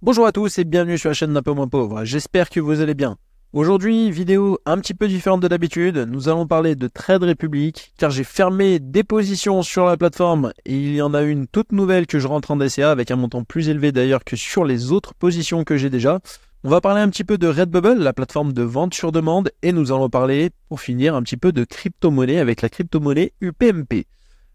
Bonjour à tous et bienvenue sur la chaîne d'un peu moins pauvre, j'espère que vous allez bien. Aujourd'hui, vidéo un petit peu différente de d'habitude, nous allons parler de Trade Republic, car j'ai fermé des positions sur la plateforme et il y en a une toute nouvelle que je rentre en DCA avec un montant plus élevé d'ailleurs que sur les autres positions que j'ai déjà. On va parler un petit peu de Redbubble, la plateforme de vente sur demande, et nous allons parler, pour finir, un petit peu de crypto-monnaie avec la crypto-monnaie UPMP.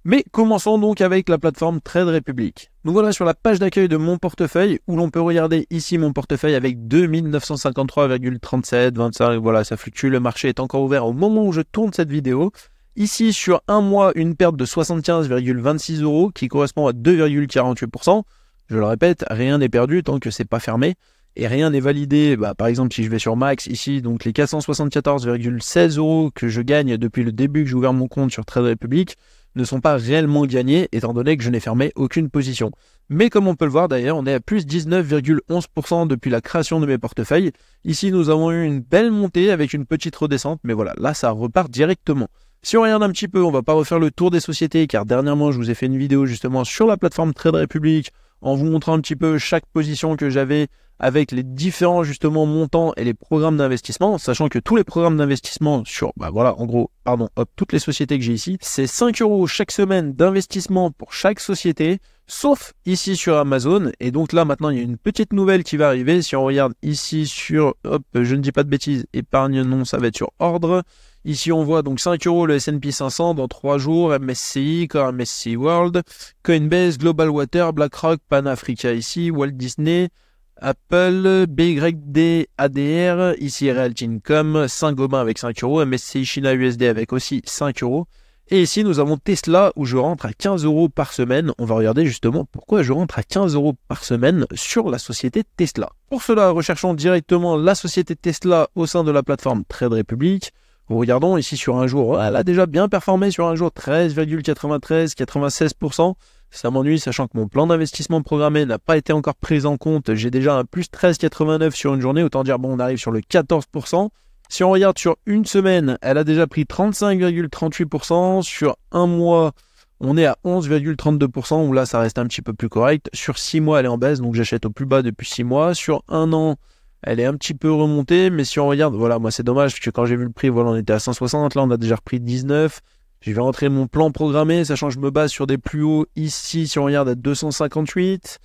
Mais commençons donc avec la plateforme Trade Republic. Nous voilà sur la page d'accueil de mon portefeuille où l'on peut regarder ici mon portefeuille avec 2953,37, 25, voilà, ça fluctue, le marché est encore ouvert au moment où je tourne cette vidéo. Ici, sur un mois, une perte de 75,26 euros qui correspond à 2,48%. Je le répète, rien n'est perdu tant que c'est pas fermé et rien n'est validé. Bah, par exemple, si je vais sur Max ici, donc les 474,16 euros que je gagne depuis le début que j'ai ouvert mon compte sur Trade Republic, ne sont pas réellement gagnés étant donné que je n'ai fermé aucune position. Mais comme on peut le voir d'ailleurs, on est à plus 19,11% depuis la création de mes portefeuilles. Ici, nous avons eu une belle montée avec une petite redescente, mais voilà, là, ça repart directement. Si on regarde un petit peu, on va pas refaire le tour des sociétés, car dernièrement, je vous ai fait une vidéo justement sur la plateforme Trade Republic, en vous montrant un petit peu chaque position que j'avais avec les différents justement montants et les programmes d'investissement, sachant que tous les programmes d'investissement sur, bah voilà, en gros, pardon, hop, toutes les sociétés que j'ai ici, c'est 5 euros chaque semaine d'investissement pour chaque société, sauf ici sur Amazon. Et donc là, maintenant, il y a une petite nouvelle qui va arriver. Si on regarde ici sur, hop, je ne dis pas de bêtises, épargne, non, ça va être sur ordre. Ici, on voit donc 5 euros le S&P 500 dans 3 jours, MSCI, Core MSCI World, Coinbase, Global Water, BlackRock, Pan Africa ici, Walt Disney, Apple, BYD, ADR, ici Real Income, Saint-Gobain avec 5 euros, MSCI China USD avec aussi 5 euros. Et ici, nous avons Tesla où je rentre à 15 euros par semaine. On va regarder justement pourquoi je rentre à 15 euros par semaine sur la société Tesla. Pour cela, recherchons directement la société Tesla au sein de la plateforme Trade Republic. Regardons ici sur un jour, elle a déjà bien performé sur un jour 13,93, 96%. Ça m'ennuie, sachant que mon plan d'investissement programmé n'a pas été encore pris en compte. J'ai déjà un plus 13,89 sur une journée. Autant dire, bon, on arrive sur le 14%. Si on regarde sur une semaine, elle a déjà pris 35,38%. Sur un mois, on est à 11,32%, où là, ça reste un petit peu plus correct. Sur six mois, elle est en baisse, donc j'achète au plus bas depuis six mois. Sur un an, elle est un petit peu remontée, mais si on regarde, voilà, moi c'est dommage, parce que quand j'ai vu le prix, voilà, on était à 160, là on a déjà repris 19. Je vais rentrer mon plan programmé, sachant que je me base sur des plus hauts. Ici, si on regarde à 258,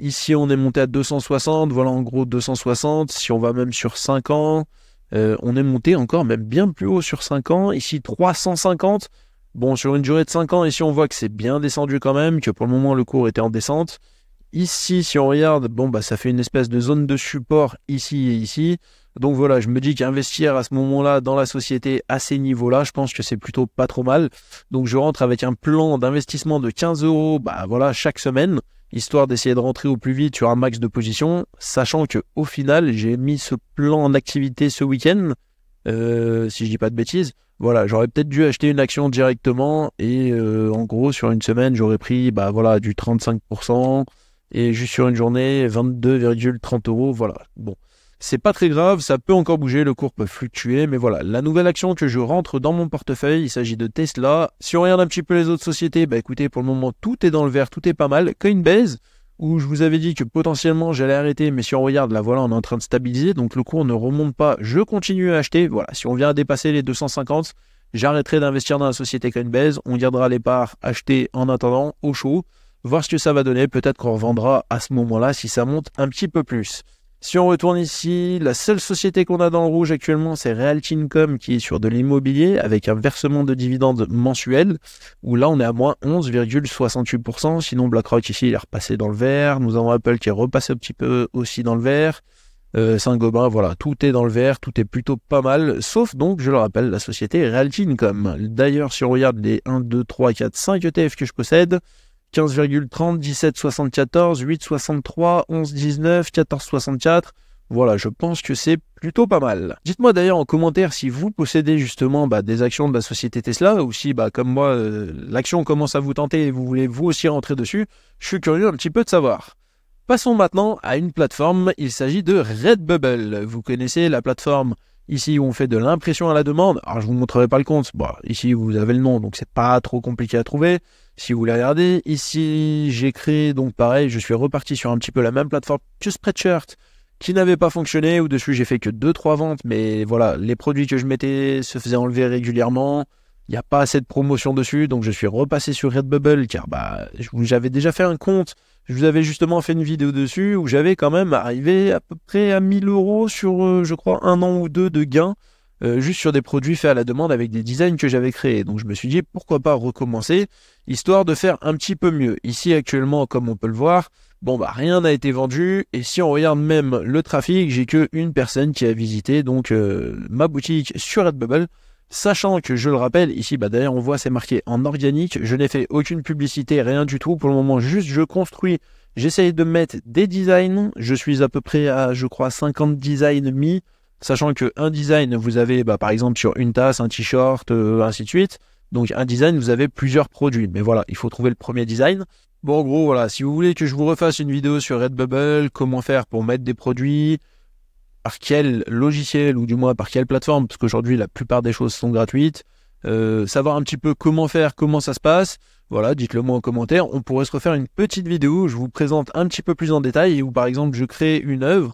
ici on est monté à 260, voilà en gros 260. Si on va même sur 5 ans, euh, on est monté encore même bien plus haut sur 5 ans. Ici 350. Bon, sur une durée de 5 ans, ici on voit que c'est bien descendu quand même, que pour le moment le cours était en descente. Ici, si on regarde, bon, bah, ça fait une espèce de zone de support ici et ici. Donc voilà, je me dis qu'investir à ce moment-là dans la société à ces niveaux-là, je pense que c'est plutôt pas trop mal. Donc je rentre avec un plan d'investissement de 15 euros, bah voilà, chaque semaine, histoire d'essayer de rentrer au plus vite sur un max de position, sachant que au final, j'ai mis ce plan en activité ce week-end, euh, si je dis pas de bêtises. Voilà, j'aurais peut-être dû acheter une action directement et euh, en gros sur une semaine, j'aurais pris bah voilà du 35 et juste sur une journée, 22,30 euros. Voilà. Bon. C'est pas très grave, ça peut encore bouger, le cours peut fluctuer, mais voilà. La nouvelle action que je rentre dans mon portefeuille, il s'agit de Tesla. Si on regarde un petit peu les autres sociétés, bah écoutez, pour le moment, tout est dans le vert, tout est pas mal. Coinbase, où je vous avais dit que potentiellement j'allais arrêter, mais si on regarde, la voilà, on est en train de stabiliser, donc le cours ne remonte pas, je continue à acheter, voilà, si on vient à dépasser les 250, j'arrêterai d'investir dans la société Coinbase, on gardera les parts achetées en attendant, au chaud voir ce que ça va donner. Peut-être qu'on revendra à ce moment-là si ça monte un petit peu plus. Si on retourne ici, la seule société qu'on a dans le rouge actuellement, c'est Income qui est sur de l'immobilier avec un versement de dividendes mensuel, où là on est à moins 11,68%. Sinon BlackRock ici, il est repassé dans le vert. Nous avons Apple qui est repassé un petit peu aussi dans le vert. Euh, Saint-Gobain, voilà, tout est dans le vert, tout est plutôt pas mal, sauf donc, je le rappelle, la société Income. D'ailleurs, si on regarde les 1, 2, 3, 4, 5 ETF que je possède, 15,30, 17,74, 8,63, 11,19, 14,64. Voilà, je pense que c'est plutôt pas mal. Dites-moi d'ailleurs en commentaire si vous possédez justement bah, des actions de la société Tesla ou si, bah, comme moi, euh, l'action commence à vous tenter et vous voulez vous aussi rentrer dessus. Je suis curieux un petit peu de savoir. Passons maintenant à une plateforme. Il s'agit de Redbubble. Vous connaissez la plateforme ici où on fait de l'impression à la demande. Alors je vous montrerai pas le compte. Bah, ici vous avez le nom, donc c'est pas trop compliqué à trouver. Si vous voulez regarder, ici, j'ai créé, donc pareil, je suis reparti sur un petit peu la même plateforme que Spreadshirt, qui n'avait pas fonctionné, ou dessus j'ai fait que 2-3 ventes, mais voilà, les produits que je mettais se faisaient enlever régulièrement, il n'y a pas assez de promotion dessus, donc je suis repassé sur Redbubble, car bah, j'avais déjà fait un compte, je vous avais justement fait une vidéo dessus, où j'avais quand même arrivé à peu près à 1000 euros sur, euh, je crois, un an ou deux de gains, euh, juste sur des produits faits à la demande avec des designs que j'avais créés. Donc je me suis dit pourquoi pas recommencer, histoire de faire un petit peu mieux. Ici actuellement, comme on peut le voir, bon bah rien n'a été vendu. Et si on regarde même le trafic, j'ai que une personne qui a visité donc euh, ma boutique sur Redbubble. Sachant que je le rappelle, ici bah d'ailleurs on voit c'est marqué en organique, je n'ai fait aucune publicité, rien du tout. Pour le moment, juste je construis J'essaye de mettre des designs. Je suis à peu près à, je crois, 50 designs mis sachant que un design, vous avez bah, par exemple sur une tasse, un t-shirt, euh, ainsi de suite. Donc un design, vous avez plusieurs produits. Mais voilà, il faut trouver le premier design. Bon, en gros, voilà, si vous voulez que je vous refasse une vidéo sur Redbubble, comment faire pour mettre des produits, par quel logiciel ou du moins par quelle plateforme, parce qu'aujourd'hui la plupart des choses sont gratuites, euh, savoir un petit peu comment faire, comment ça se passe, voilà, dites-le moi en commentaire. On pourrait se refaire une petite vidéo où je vous présente un petit peu plus en détail où par exemple je crée une œuvre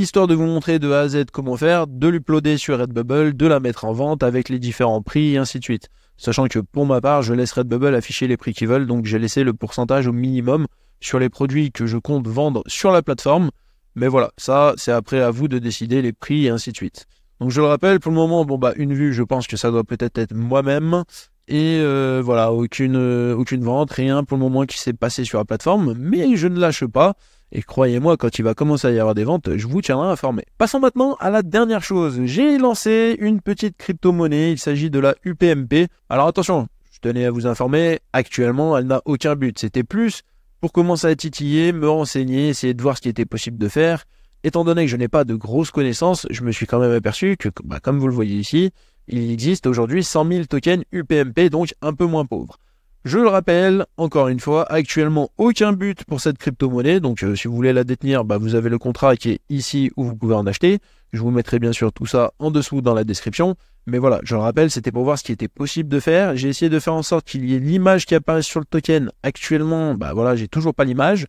histoire de vous montrer de A à Z comment faire, de l'uploader sur Redbubble, de la mettre en vente avec les différents prix et ainsi de suite. Sachant que pour ma part, je laisse Redbubble afficher les prix qu'ils veulent, donc j'ai laissé le pourcentage au minimum sur les produits que je compte vendre sur la plateforme. Mais voilà, ça, c'est après à vous de décider les prix et ainsi de suite. Donc je le rappelle, pour le moment, bon bah une vue, je pense que ça doit peut-être être, être moi même Et euh, voilà, aucune, euh, aucune vente, rien pour le moment qui s'est passé sur la plateforme. Mais je ne lâche pas. Et croyez-moi, quand il va commencer à y avoir des ventes, je vous tiendrai informé. Passons maintenant à la dernière chose. J'ai lancé une petite crypto-monnaie. Il s'agit de la UPMP. Alors attention, je tenais à vous informer. Actuellement, elle n'a aucun but. C'était plus pour commencer à titiller, me renseigner, essayer de voir ce qui était possible de faire. Étant donné que je n'ai pas de grosses connaissances, je me suis quand même aperçu que, bah, comme vous le voyez ici, il existe aujourd'hui 100 000 tokens UPMP, donc un peu moins pauvre. Je le rappelle, encore une fois, actuellement aucun but pour cette crypto-monnaie. Donc euh, si vous voulez la détenir, bah, vous avez le contrat qui est ici où vous pouvez en acheter. Je vous mettrai bien sûr tout ça en dessous dans la description. Mais voilà, je le rappelle, c'était pour voir ce qui était possible de faire. J'ai essayé de faire en sorte qu'il y ait l'image qui apparaisse sur le token. Actuellement, bah voilà, j'ai toujours pas l'image.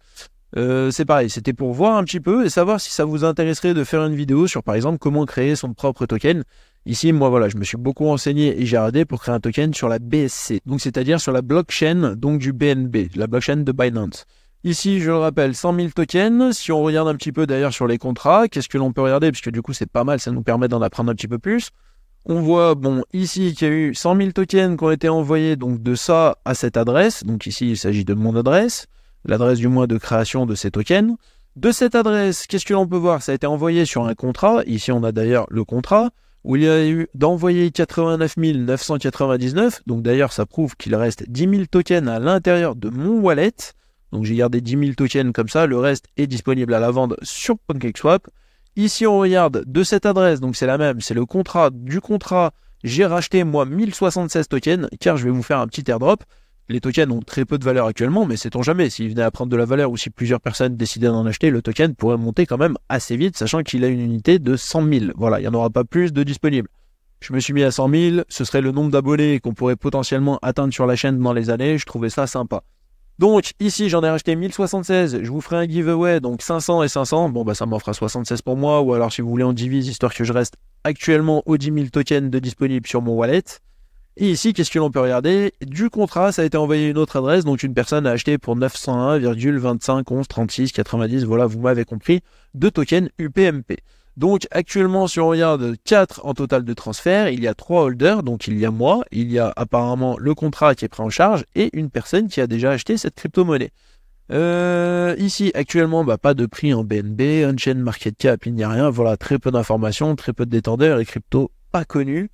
Euh, c'est pareil, c'était pour voir un petit peu et savoir si ça vous intéresserait de faire une vidéo sur par exemple comment créer son propre token. Ici, moi, voilà, je me suis beaucoup renseigné et j'ai regardé pour créer un token sur la BSC, donc c'est-à-dire sur la blockchain donc du BNB, la blockchain de Binance. Ici, je le rappelle, 100 000 tokens. Si on regarde un petit peu d'ailleurs sur les contrats, qu'est-ce que l'on peut regarder Puisque du coup, c'est pas mal, ça nous permet d'en apprendre un petit peu plus. On voit, bon, ici qu'il y a eu 100 000 tokens qui ont été envoyés donc de ça à cette adresse. Donc ici, il s'agit de mon adresse, l'adresse du mois de création de ces tokens. De cette adresse, qu'est-ce que l'on peut voir Ça a été envoyé sur un contrat. Ici, on a d'ailleurs le contrat où il y a eu d'envoyer 89 999. Donc d'ailleurs, ça prouve qu'il reste 10 000 tokens à l'intérieur de mon wallet. Donc j'ai gardé 10 000 tokens comme ça. Le reste est disponible à la vente sur PancakeSwap. Ici, on regarde de cette adresse. Donc c'est la même. C'est le contrat du contrat. J'ai racheté moi 1076 tokens car je vais vous faire un petit airdrop les tokens ont très peu de valeur actuellement, mais sait-on jamais, s'ils venait à prendre de la valeur ou si plusieurs personnes décidaient d'en acheter, le token pourrait monter quand même assez vite, sachant qu'il a une unité de 100 000. Voilà, il n'y en aura pas plus de disponibles. Je me suis mis à 100 000, ce serait le nombre d'abonnés qu'on pourrait potentiellement atteindre sur la chaîne dans les années, je trouvais ça sympa. Donc ici j'en ai racheté 1076, je vous ferai un giveaway, donc 500 et 500, bon bah ça m'en fera 76 pour moi, ou alors si vous voulez on divise, histoire que je reste actuellement aux 10 000 tokens de disponibles sur mon wallet ici, qu'est-ce que l'on peut regarder Du contrat, ça a été envoyé une autre adresse, donc une personne a acheté pour 901,25113690, voilà, vous m'avez compris, deux tokens UPMP. Donc actuellement, si on regarde 4 en total de transfert, il y a 3 holders, donc il y a moi, il y a apparemment le contrat qui est pris en charge et une personne qui a déjà acheté cette crypto-monnaie. Euh, ici, actuellement, bah, pas de prix en BNB, Unchain, market cap, il n'y a rien. Voilà, très peu d'informations, très peu de détendeurs, les cryptos pas connus.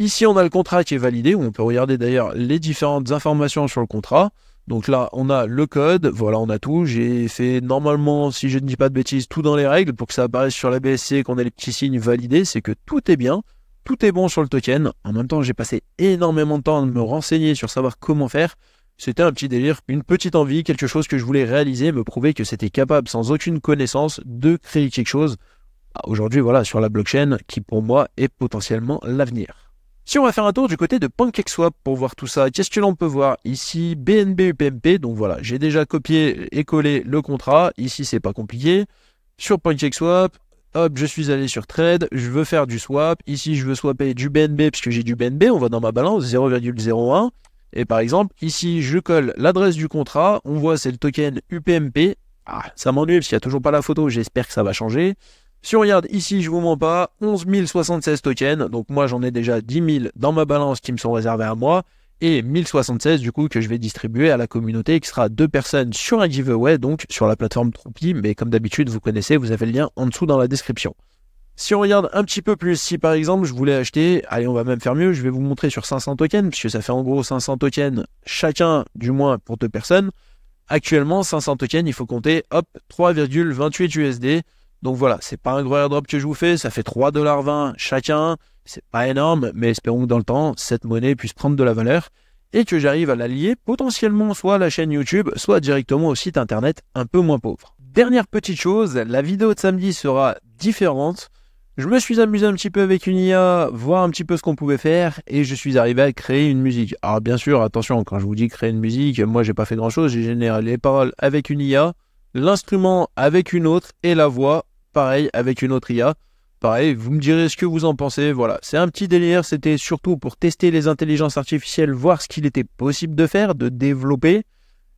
Ici, on a le contrat qui est validé, on peut regarder d'ailleurs les différentes informations sur le contrat. Donc là, on a le code, voilà, on a tout. J'ai fait normalement, si je ne dis pas de bêtises, tout dans les règles pour que ça apparaisse sur la BSC, qu'on ait les petits signes validés, c'est que tout est bien, tout est bon sur le token. En même temps, j'ai passé énormément de temps à me renseigner sur savoir comment faire. C'était un petit délire, une petite envie, quelque chose que je voulais réaliser, me prouver que c'était capable, sans aucune connaissance, de créer quelque chose. Ah, aujourd'hui, voilà, sur la blockchain, qui pour moi est potentiellement l'avenir. Si on va faire un tour du côté de PancakeSwap pour voir tout ça, qu'est-ce que l'on peut voir Ici, BNB UPMP, donc voilà, j'ai déjà copié et collé le contrat, ici c'est pas compliqué. Sur PancakeSwap, hop, je suis allé sur trade, je veux faire du swap, ici je veux swapper du BNB puisque j'ai du BNB, on va dans ma balance 0,01. Et par exemple, ici je colle l'adresse du contrat, on voit c'est le token UPMP. Ah, ça m'ennuie parce qu'il n'y a toujours pas la photo, j'espère que ça va changer. Si on regarde ici, je vous mens pas, 11 076 tokens. Donc moi, j'en ai déjà 10 000 dans ma balance qui me sont réservés à moi et 1076 du coup que je vais distribuer à la communauté qui sera deux personnes sur un giveaway donc sur la plateforme Troupi mais comme d'habitude vous connaissez vous avez le lien en dessous dans la description. Si on regarde un petit peu plus, si par exemple je voulais acheter, allez on va même faire mieux, je vais vous montrer sur 500 tokens puisque ça fait en gros 500 tokens chacun du moins pour deux personnes. Actuellement 500 tokens il faut compter hop 3,28 USD donc voilà, c'est pas un gros airdrop que je vous fais, ça fait 3,20$ chacun, c'est pas énorme, mais espérons que dans le temps, cette monnaie puisse prendre de la valeur et que j'arrive à la lier potentiellement soit à la chaîne YouTube, soit directement au site internet un peu moins pauvre. Dernière petite chose, la vidéo de samedi sera différente. Je me suis amusé un petit peu avec une IA, voir un petit peu ce qu'on pouvait faire, et je suis arrivé à créer une musique. Alors bien sûr, attention, quand je vous dis créer une musique, moi j'ai pas fait grand chose, j'ai généré les paroles avec une IA, l'instrument avec une autre, et la voix pareil avec une autre IA. Pareil, vous me direz ce que vous en pensez. Voilà, c'est un petit délire. C'était surtout pour tester les intelligences artificielles, voir ce qu'il était possible de faire, de développer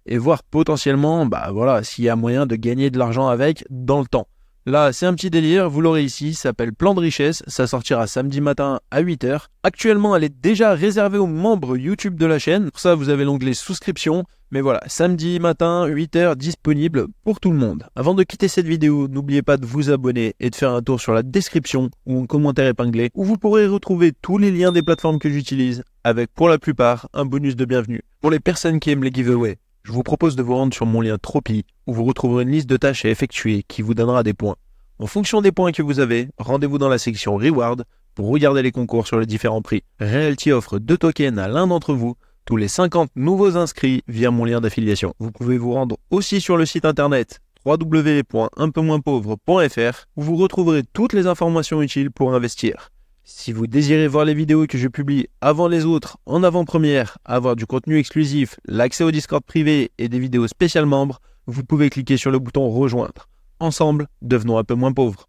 et voir potentiellement, bah voilà, s'il y a moyen de gagner de l'argent avec dans le temps. Là, c'est un petit délire, vous l'aurez ici, ça s'appelle Plan de richesse, ça sortira samedi matin à 8h. Actuellement, elle est déjà réservée aux membres YouTube de la chaîne. Pour ça, vous avez l'onglet souscription. Mais voilà, samedi matin, 8h, disponible pour tout le monde. Avant de quitter cette vidéo, n'oubliez pas de vous abonner et de faire un tour sur la description ou en commentaire épinglé, où vous pourrez retrouver tous les liens des plateformes que j'utilise, avec pour la plupart un bonus de bienvenue. Pour les personnes qui aiment les giveaways, je vous propose de vous rendre sur mon lien Tropi, où vous retrouverez une liste de tâches à effectuer qui vous donnera des points. En fonction des points que vous avez, rendez-vous dans la section Reward pour regarder les concours sur les différents prix. Realty offre deux tokens à l'un d'entre vous tous les 50 nouveaux inscrits via mon lien d'affiliation. Vous pouvez vous rendre aussi sur le site internet www.unpeumoinspauvre.fr où vous retrouverez toutes les informations utiles pour investir. Si vous désirez voir les vidéos que je publie avant les autres, en avant-première, avoir du contenu exclusif, l'accès au Discord privé et des vidéos spéciales membres, vous pouvez cliquer sur le bouton Rejoindre. Ensemble, devenons un peu moins pauvres.